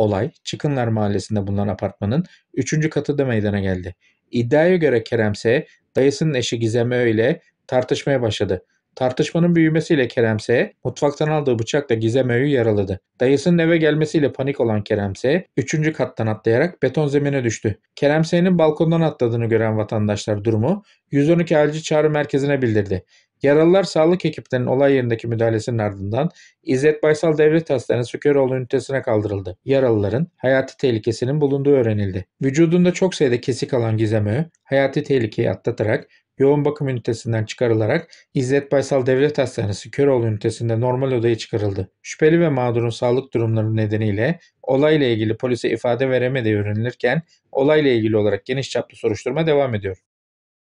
Olay Çıkınlar Mahallesi'nde bulunan apartmanın 3. katında meydana geldi. İddiaya göre Keremse dayısının eşi Gizem Ö ile tartışmaya başladı. Tartışmanın büyümesiyle Keremse mutfaktan aldığı bıçakla Gizem Ö'yü yaraladı. Dayısının eve gelmesiyle panik olan Keremse S. 3. kattan atlayarak beton zemine düştü. Keremse'nin balkondan atladığını gören vatandaşlar durumu 112 acil çağrı merkezine bildirdi. Yaralılar sağlık ekiplerinin olay yerindeki müdahalesinin ardından İzzet Baysal Devlet Hastanesi Köroğlu ünitesine kaldırıldı. Yaralıların hayati tehlikesinin bulunduğu öğrenildi. Vücudunda çok sayıda kesik alan Gizem Ö, hayati tehlikeyi atlatarak yoğun bakım ünitesinden çıkarılarak İzzet Baysal Devlet Hastanesi Köroğlu ünitesinde normal odaya çıkarıldı. Şüpheli ve mağdurun sağlık durumları nedeniyle olayla ilgili polise ifade veremediği öğrenilirken olayla ilgili olarak geniş çaplı soruşturma devam ediyor.